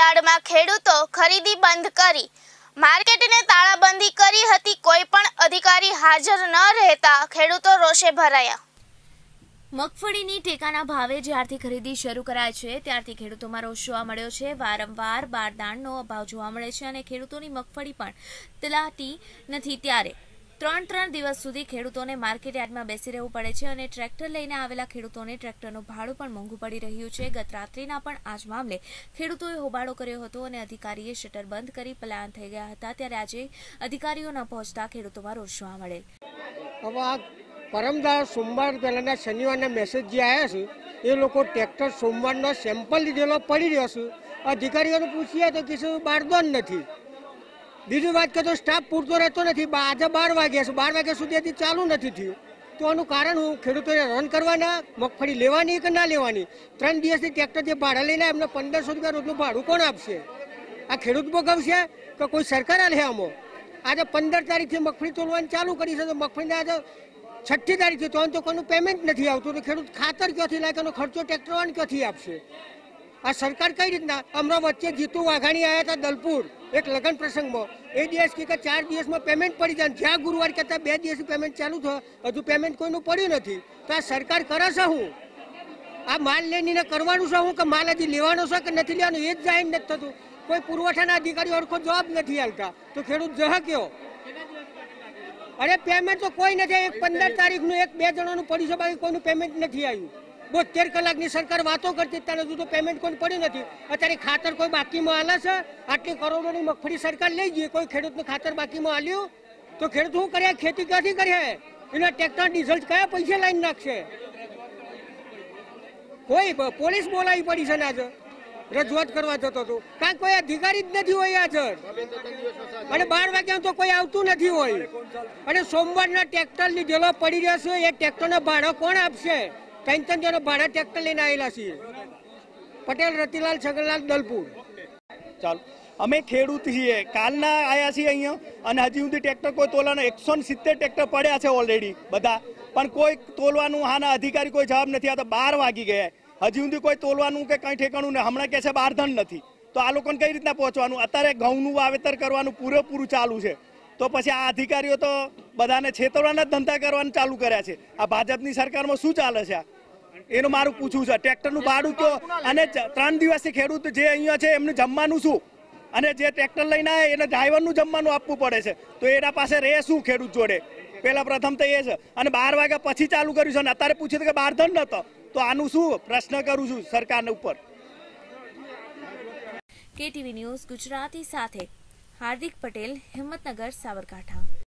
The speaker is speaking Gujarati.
યાર્ડમાં ખેડૂતો ખરીદી બંધ કરી માર્કેટને તાળાબંધી કરી હતી કોઈ પણ અધિકારી હાજર ન રહેતા ખેડૂતો રોષે ભરાયા મગફળીની ટેકાના ભાવે જ્યારથી ખરીદી શરૂ કરાય છે ત્યારથી ખેડૂતોમાં રોષ જોવા મળ્યો છે વારંવાર બારદાણનો અભાવ જોવા મળે છે અને ખેડૂતોની મગફળી પણ તલાટી નથી ત્યારે ત્રણ ત્રણ દિવસ સુધી ખેડૂતોને માર્કેટ યાર્ડમાં બેસી રહેવું પડે છે અને ટ્રેક્ટર લઈને આવેલા ખેડૂતોને ટ્રેક્ટરનું ભાડું પણ મોંઘું પડી રહ્યું છે ગત રાત્રિના પણ જ મામલે ખેડૂતોએ હોબાળો કર્યો હતો અને અધિકારીએ શટર બંધ કરી પલાયન થઈ ગયા હતા ત્યારે આજે અધિકારીઓ ન પહોંચતા ખેડૂતોમાં રોષ જોવા મળેલ પરમદાર સોમવાર પહેલાંના શનિવારના મેસેજ જે આવ્યા છે એ લોકો ટ્રેક્ટર સોમવારનો સેમ્પલ લીધેલો પડી રહ્યો છે અધિકારીઓને પૂછીએ તો કીધું બાર બંધ નથી બીજી વાત કે તો સ્ટાફ પૂરતો રહેતો નથી આજે બાર વાગ્યા છે બાર વાગ્યા સુધી હજી ચાલુ નથી થયું તો આનું કારણ હું ખેડૂતોને રન કરવાના મગફળી લેવાની કે ના લેવાની ત્રણ દિવસથી ટ્રેક્ટર જે ભાડા લઈને એમને પંદરસો રૂપિયા રોજનું ભાડું કોણ આપશે આ ખેડૂત ભોગવશે કે કોઈ સરકાર લે આમાં આજે પંદર તારીખથી મગફળી તોલવાની ચાલુ કરી છે તો મગફળીને આજે છઠ્ઠી તારીખે તો તો કોઈનું પેમેન્ટ નથી આવતું તો ખેડૂત ખાતર ક્યાંથી લાગે ખર્ચો ટ્રેક્ટરવાન ક્યાંથી આપશે આ સરકાર કઈ રીતના હમણાં વચ્ચે જીતુ વાઘાણી આવ્યા હતા દલપુર એક લગ્ન પ્રસંગમાં એ દિવસ કે ચાર દિવસમાં પેમેન્ટ પડી જાય જ્યાં ગુરુવાર કહેતા બે દિવસથી પેમેન્ટ ચાલુ થયો હજુ પેમેન્ટ કોઈનું પડ્યું નથી તો આ સરકાર કરે છે હું આ માલ લઈને કરવાનું છે હું કે માલ હજી લેવાનો છે કે નથી લેવાનું એ જ જાહેર નથી થતું કોઈ પુરવઠાના અધિકારી અડખો જવાબ નથી આવતા તો ખેડૂત જહ કયો અરે પેમેન્ટ તો કોઈ નથી એક પંદર તારીખનું એક બે જણાનું પડ્યું છે બાકી કોઈનું પેમેન્ટ નથી આવ્યું બોતેર કલાકની સરકાર વાતો કરતી ત્યારે હજુ તો પેમેન્ટ કોઈ પડ્યું નથી અત્યારે ખાતર કોઈ બાકીમાં આલા છે આટલી કરોડોની મગફળી સરકાર લઈ ગઈ કોઈ ખેડૂતને ખાતર બાકીમાં આલ્યું તો ખેડૂત શું કર્યા ખેતી ક્યાંથી કરીએ એના ટ્રેક્ટર ડીઝલ કયા પૈસે લાઈન નાખશે કોઈ પોલીસ બોલાવી પડી છે ને આજે રજૂઆત કરવા જતો હતો કાંઈ કોઈ અધિકારી જ નથી હોય આજે અને બાર વાગ્યા તો કોઈ આવતું નથી હોય અને સોમવારના ટ્રેક્ટર લીધેલો પડી રહ્યો છે એ ટ્રેક્ટરનો ભાડો કોણ આપશે ત્રણ ત્રણ જણા ભાડા ટ્રેક્ટર લઈને આવેલા છીએ પટેલ રતિલાલ છગનલાલ દલપુર ચાલો અમે ખેડૂત છીએ કાલના આવ્યા છીએ અહીંયા અને હજી સુધી ટ્રેક્ટર કોઈ તોલાના એકસો સિત્તેર ટ્રેક્ટર પડ્યા છે ઓલરેડી બધા પણ કોઈ તોલવાનું આના અધિકારી કોઈ જવાબ નથી આ તો બાર વાગી ગયા હજી સુધી કોઈ તોલવાનું કે કંઈ ઠેકાણું ને હમણાં કહે છે બાર ધન નથી તો આ લોકોને કઈ રીતના પહોંચવાનું અત્યારે ઘઉંનું વાવેતર કરવાનું પૂરેપૂરું ચાલુ છે તો પછી આ અધિકારીઓ તો બધાને છેતરવાના ધંધા કરવાનું ચાલુ કર્યા છે આ ભાજપની સરકારમાં શું ચાલે છે આ એનું મારું પૂછવું છે ટ્રેક્ટરનું ભાડું કયો અને ત્રણ દિવસથી ખેડૂત જે અહીંયા છે એમનું જમવાનું શું અને જે ટ્રેક્ટર લઈને આવે એને ડ્રાઈવરનું જમવાનું આપવું પડે છે તો એના પાસે રહે શું ખેડૂત જોડે પહેલાં પ્રથમ તો એ છે અને બાર વાગ્યા પછી ચાલુ કર્યું છે અને અત્યારે પૂછ્યું કે બાર ધન નતો તો આનું શું પ્રશ્ન કરું છું સરકારને ઉપર કેટીવી ન્યૂઝ ગુજરાતી સાથે હાર્દિક પટેલ હિંમતનગર સાબરકાંઠા